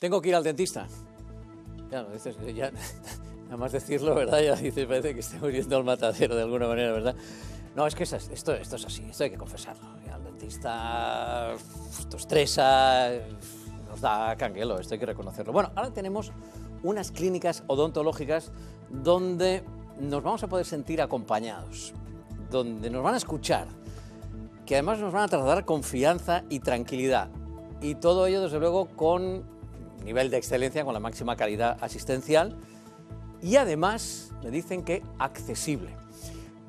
Tengo que ir al dentista. Ya eh, ya, nada más decirlo, ¿verdad? Ya dices, parece que estoy muriendo al matadero de alguna manera, ¿verdad? No, es que esto, esto es así, esto hay que confesarlo. Al dentista, esto estresa, nos da canguelo, esto hay que reconocerlo. Bueno, ahora tenemos unas clínicas odontológicas donde nos vamos a poder sentir acompañados, donde nos van a escuchar, que además nos van a trasladar confianza y tranquilidad. Y todo ello, desde luego, con nivel de excelencia, con la máxima calidad asistencial y además me dicen que accesible.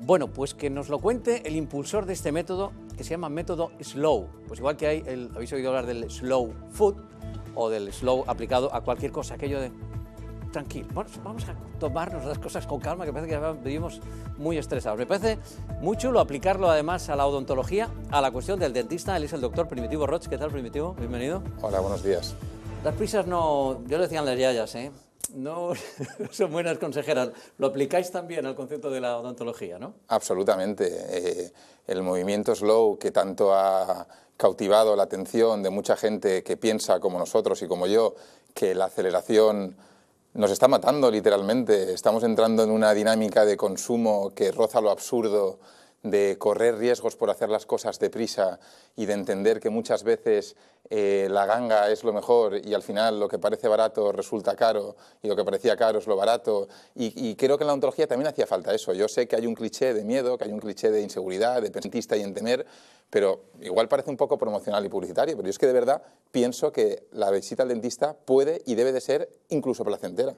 Bueno, pues que nos lo cuente el impulsor de este método que se llama método SLOW. Pues igual que hay, el, habéis oído hablar del SLOW food o del SLOW aplicado a cualquier cosa, aquello de tranquilo, vamos a tomarnos las cosas con calma, que parece que vivimos muy estresados. Me parece muy chulo aplicarlo además a la odontología, a la cuestión del dentista. Él es el doctor Primitivo Roch. ¿Qué tal, Primitivo? Bienvenido. Hola, buenos días. Las prisas no, yo lo decían las yayas, ¿eh? no son buenas consejeras. Lo aplicáis también al concepto de la odontología, ¿no? Absolutamente. Eh, el movimiento slow que tanto ha cautivado la atención de mucha gente que piensa como nosotros y como yo, que la aceleración nos está matando literalmente. Estamos entrando en una dinámica de consumo que roza lo absurdo de correr riesgos por hacer las cosas deprisa y de entender que muchas veces eh, la ganga es lo mejor y al final lo que parece barato resulta caro y lo que parecía caro es lo barato. Y, creo que en la ontología también hacía falta eso. Yo sé que hay un cliché de miedo, que hay un cliché de inseguridad, de dentista y en temer, pero igual parece un poco promocional y publicitario, pero yo es que de verdad pienso que la visita al dentista puede y debe de ser incluso placentera.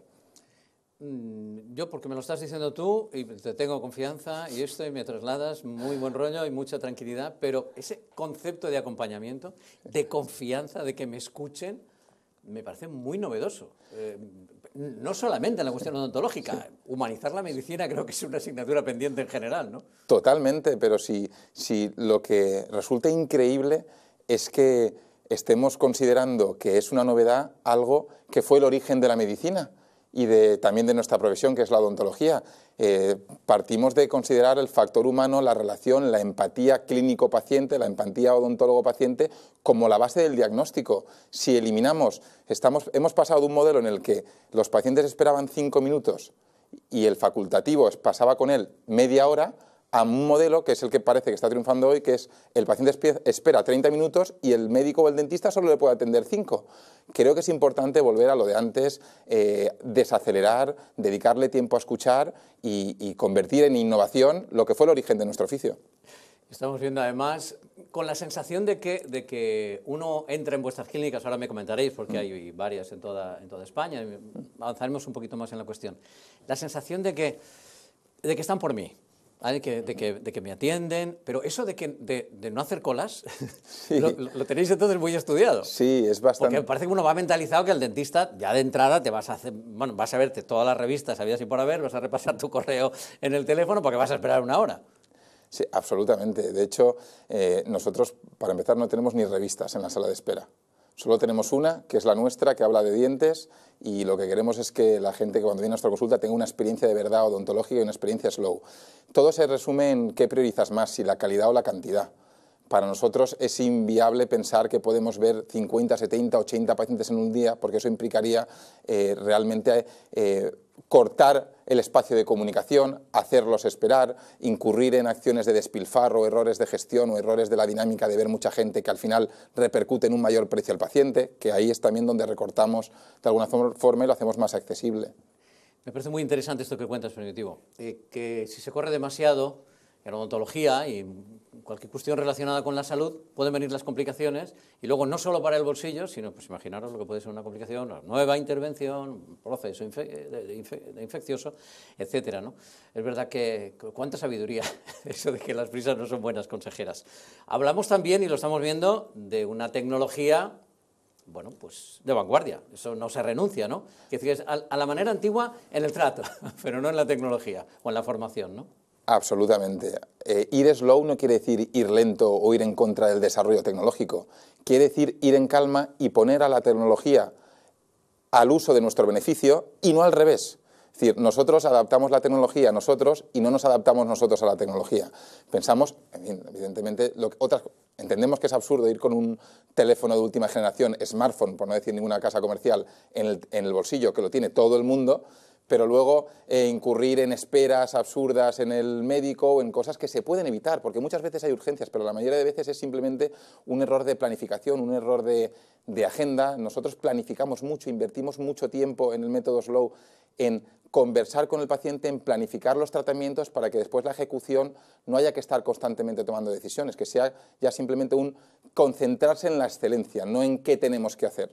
Mm, yo porque me lo estás diciendo tú y te tengo confianza y esto y me trasladas muy buen rollo y mucha tranquilidad, pero ese concepto de acompañamiento, de confianza, de que me escuchen, me parece muy novedoso. Eh, no solamente en la cuestión odontológica, humanizar la medicina creo que es una asignatura pendiente en general, ¿no? Totalmente, pero si, si lo que resulta increíble es que estemos considerando que es una novedad algo que fue el origen de la medicina y también de nuestra profesión, que es la odontología. Eh, partimos de considerar el factor humano, la relación, la empatía clínico-paciente, la empatía odontólogo-paciente, como la base del diagnóstico. Si eliminamos, estamos, hemos pasado de un modelo en el que los pacientes esperaban cinco minutos y el facultativo pasaba con él media hora, a un modelo que es el que parece que está triunfando hoy, que es el paciente espera 30 minutos y el médico o el dentista solo le puede atender 5. Creo que es importante volver a lo de antes, eh, desacelerar, dedicarle tiempo a escuchar y, y convertir en innovación lo que fue el origen de nuestro oficio. Estamos viendo además con la sensación de que, de que uno entra en vuestras clínicas, ahora me comentaréis porque hay varias en toda, en toda España, avanzaremos un poquito más en la cuestión, la sensación de que, de que están por mí, Ah, de, que, me atienden, pero eso de, no hacer colas, lo, tenéis entonces muy estudiado. Sí, es bastante. Porque parece que uno va mentalizado que el dentista ya de entrada te vas a hacer, vas a verte todas las revistas, había y por haber, vas a repasar tu correo en el teléfono porque vas a esperar una hora. Sí, absolutamente. De hecho, eh, nosotros, para empezar, no tenemos ni revistas en la sala de espera. Solo tenemos una, que es la nuestra, que habla de dientes y lo que queremos es que la gente que cuando viene a nuestra consulta tenga una experiencia de verdad odontológica y una experiencia slow. Todo se resume en qué priorizas más, si la calidad o la cantidad. Para nosotros es inviable pensar que podemos ver 50, 70, 80 pacientes en un día, porque eso implicaría eh, realmente eh, cortar el espacio de comunicación, hacerlos esperar, incurrir en acciones de despilfarro, errores de gestión o errores de la dinámica de ver mucha gente que al final repercute en un mayor precio al paciente, que ahí es también donde recortamos de alguna forma y lo hacemos más accesible. Me parece muy interesante esto que cuentas, Primitivo, eh, que si se corre demasiado en odontología y cualquier cuestión relacionada con la salud, pueden venir las complicaciones y luego no solo para el bolsillo, sino pues imaginaros lo que puede ser una complicación, una nueva intervención, un proceso infeccioso, etcétera, ¿no? Es verdad que cuánta sabiduría eso de que las prisas no son buenas consejeras. Hablamos también y lo estamos viendo de una tecnología bueno, pues de vanguardia, eso no se renuncia, ¿no? Es decir, a la manera antigua en el trato, pero no en la tecnología o en la formación, ¿no? Absolutamente. Eh, ir slow no quiere decir ir lento o ir en contra del desarrollo tecnológico. Quiere decir ir en calma y poner a la tecnología al uso de nuestro beneficio y no al revés. Es decir, nosotros adaptamos la tecnología a nosotros y no nos adaptamos nosotros a la tecnología. Pensamos, evidentemente, otras, entendemos que es absurdo ir con un teléfono de última generación, smartphone, por no decir ninguna casa comercial, en el bolsillo, que lo tiene todo el mundo, pero luego eh, incurrir en esperas absurdas en el médico o en cosas que se pueden evitar, porque muchas veces hay urgencias, pero la mayoría de veces es simplemente un error de planificación, un error de, de agenda. Nosotros planificamos mucho, invertimos mucho tiempo en el método Slow en conversar con el paciente, en planificar los tratamientos para que después la ejecución no haya que estar constantemente tomando decisiones, que sea ya simplemente un concentrarse en la excelencia, no en qué tenemos que hacer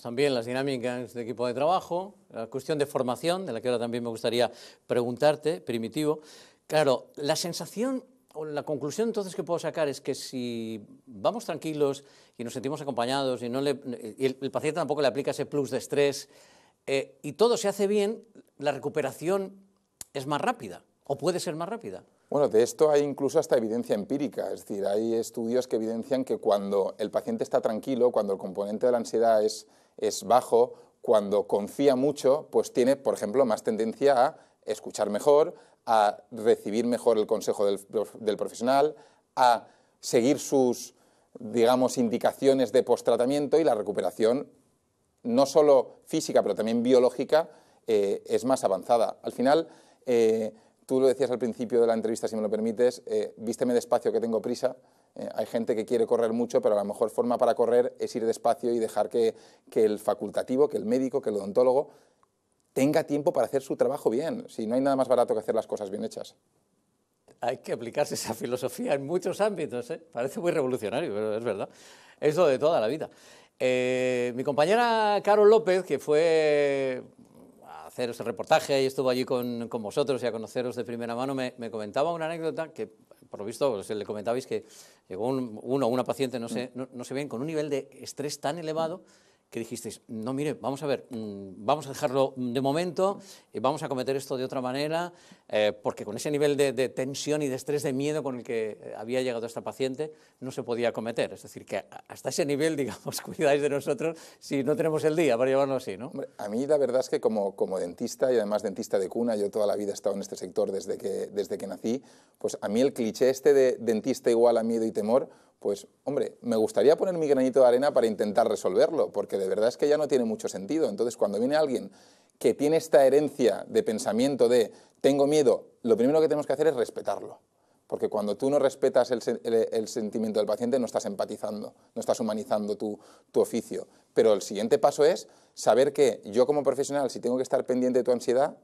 también las dinámicas de equipo de trabajo, la cuestión de formación, de la que ahora también me gustaría preguntarte, primitivo. Claro, la sensación o la conclusión entonces que puedo sacar es que si vamos tranquilos y nos sentimos acompañados y, no el, paciente tampoco le aplica ese plus de estrés eh, y todo se hace bien, la recuperación es más rápida o puede ser más rápida. Bueno, de esto hay incluso hasta evidencia empírica, es decir, hay estudios que evidencian que cuando el paciente está tranquilo, cuando el componente de la ansiedad es, es bajo, cuando confía mucho, pues tiene, por ejemplo, más tendencia a escuchar mejor, a recibir mejor el consejo del, profesional, a seguir sus, digamos, indicaciones de postratamiento y la recuperación, no solo física, pero también biológica, eh, es más avanzada. Al final, eh, tú lo decías al principio de la entrevista, si me lo permites, eh, vísteme despacio que tengo prisa. Eh, hay gente que quiere correr mucho, pero la mejor forma para correr es ir despacio y dejar que, el facultativo, que el médico, que el odontólogo tenga tiempo para hacer su trabajo bien. Si no hay nada más barato que hacer las cosas bien hechas. Hay que aplicarse esa filosofía en muchos ámbitos. ¿eh? Parece muy revolucionario, pero es verdad. Es de toda la vida. mi compañera Carol López, que fue haceros el reportaje y estuvo allí con, vosotros y a conoceros de primera mano, me, comentaba una anécdota que, por lo visto, pues, le comentabais que llegó uno o una paciente, no se ven con un nivel de estrés tan elevado que dijisteis, no, mire, vamos a ver, mm, vamos a dejarlo de momento, y vamos a cometer esto de otra manera, eh, porque con ese nivel de, tensión y de estrés, de miedo con el que eh, había llegado esta paciente, no se podía cometer. Es decir, que hasta ese nivel, digamos, cuidáis de nosotros si no tenemos el día, para llevarlo así, ¿no? a mí la verdad es que como, dentista, y además dentista de cuna, yo toda la vida he estado en este sector desde que, desde que nací, pues a mí el cliché este de dentista igual a miedo y temor, pues hombre, me gustaría poner mi granito de arena para intentar resolverlo, porque de verdad es que ya no tiene mucho sentido. Entonces, cuando viene alguien que tiene esta herencia de pensamiento de tengo miedo, lo primero que tenemos que hacer es respetarlo. Porque cuando tú no respetas el, sentimiento del paciente, no estás empatizando, no estás humanizando tu, oficio. Pero el siguiente paso es saber que yo como profesional, si tengo que estar pendiente de tu ansiedad,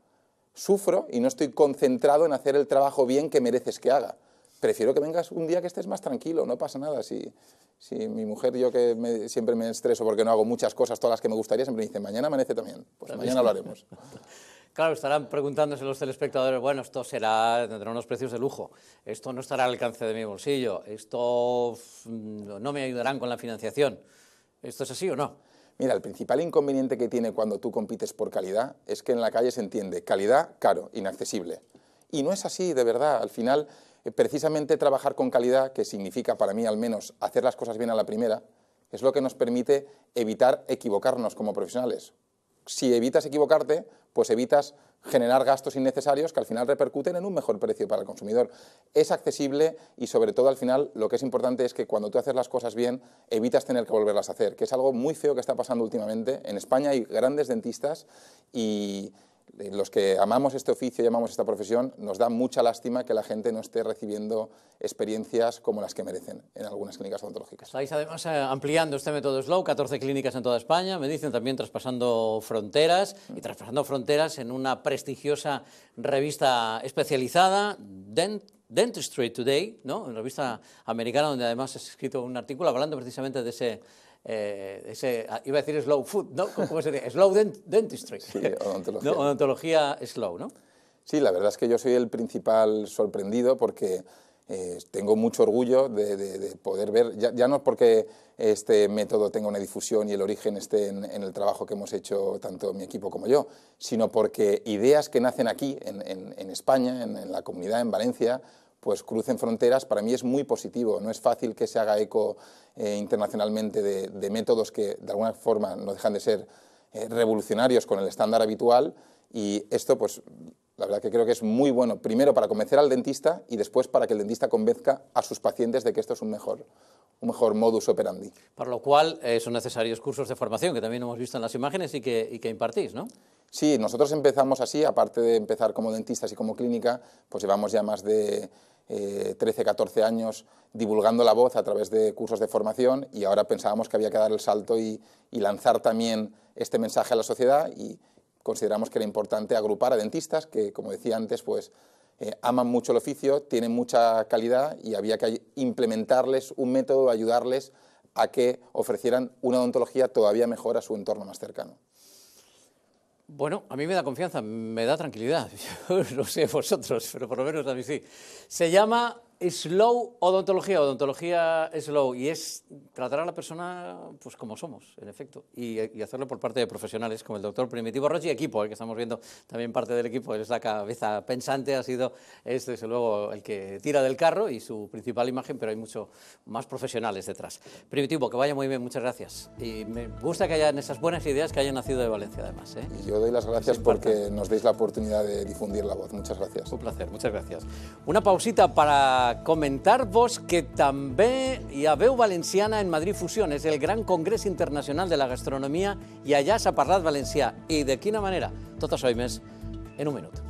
sufro y no estoy concentrado en hacer el trabajo bien que mereces que haga prefiero que vengas un día que estés más tranquilo, no pasa nada. Si, si mi mujer, yo que siempre me estreso porque no hago muchas cosas, todas las que me gustaría, siempre me dice, mañana amanece también. Pues mañana lo haremos. Claro, estarán preguntándose los telespectadores, bueno, esto será, tendrá unos precios de lujo, esto no estará al alcance de mi bolsillo, esto mm, no me ayudarán con la financiación. ¿Esto es así o no? Mira, el principal inconveniente que tiene cuando tú compites por calidad es que en la calle se entiende calidad, caro, inaccesible. Y no es así, de verdad. Al final, eh, precisamente trabajar con calidad, que significa para mí al menos hacer las cosas bien a la primera, es lo que nos permite evitar equivocarnos como profesionales. Si evitas equivocarte, pues evitas generar gastos innecesarios que al final repercuten en un mejor precio para el consumidor. Es accesible y sobre todo al final lo que es importante es que cuando tú haces las cosas bien evitas tener que volverlas a hacer, que es algo muy feo que está pasando últimamente en España hay grandes dentistas y los que amamos este oficio y amamos esta profesión, nos da mucha lástima que la gente no esté recibiendo experiencias como las que merecen en algunas clínicas odontológicas. Estáis además eh, ampliando este método SLOW, 14 clínicas en toda España, me dicen también traspasando fronteras y mm. traspasando fronteras en una prestigiosa revista especializada, Dentistry Today, ¿no? una revista americana donde además ha escrito un artículo hablando precisamente de ese eh, ese, ah, iba a decir slow food, ¿no? ¿Cómo se Slow dentistry. Sí, odontología. slow, ¿no? Sí, la verdad es que yo soy el principal sorprendido porque eh, tengo mucho orgullo de, poder ver, ya, ya, no porque este método tenga una difusión y el origen esté en, el trabajo que hemos hecho tanto mi equipo como yo, sino porque ideas que nacen aquí, en, en España, en la comunidad, en Valencia, pues crucen fronteras, para mí es muy positivo. No es fácil que se haga eco eh, internacionalmente de, métodos que de alguna forma no dejan de ser eh, revolucionarios con el estándar habitual y esto pues la verdad que creo que es muy bueno, primero para convencer al dentista y después para que el dentista convenzca a sus pacientes de que esto es un mejor, un mejor modus operandi. Para lo cual eh, son necesarios cursos de formación que también hemos visto en las imágenes y que, y que impartís, ¿no? Sí, nosotros empezamos así, aparte de empezar como dentistas y como clínica, pues llevamos ya más de 13, eh, 14 años divulgando la voz a través de cursos de formación y ahora pensábamos que había que dar el salto y, lanzar también este mensaje a la sociedad y consideramos que era importante agrupar a dentistas que, como decía antes, pues eh, aman mucho el oficio, tienen mucha calidad y había que implementarles un método, ayudarles a que ofrecieran una odontología todavía mejor a su entorno más cercano. Bueno, a mí me da confianza, me da tranquilidad. no sé vosotros, pero por lo menos a mí sí. Se llama slow odontología, odontología slow, y es tratar a la persona pues como somos, en efecto, y, hacerlo por parte de profesionales como el doctor Primitivo Roche y equipo, el eh, que estamos viendo también parte del equipo, es la cabeza pensante, ha sido, es desde luego el que tira del carro y su principal imagen, pero hay mucho más profesionales detrás. Primitivo, que vaya muy bien, muchas gracias. Y me gusta que hayan esas buenas ideas que hayan nacido de Valencia, además. Y ¿eh? yo doy las gracias porque nos deis la oportunidad de difundir la voz. Muchas gracias. Un placer, muchas gracias. Una pausita para comentar-vos que també hi ha veu valenciana en Madrid Fusión, és el gran congrés internacional de la gastronomia i allà s'ha parlat valencià. I de quina manera? Tot això i més en un minut.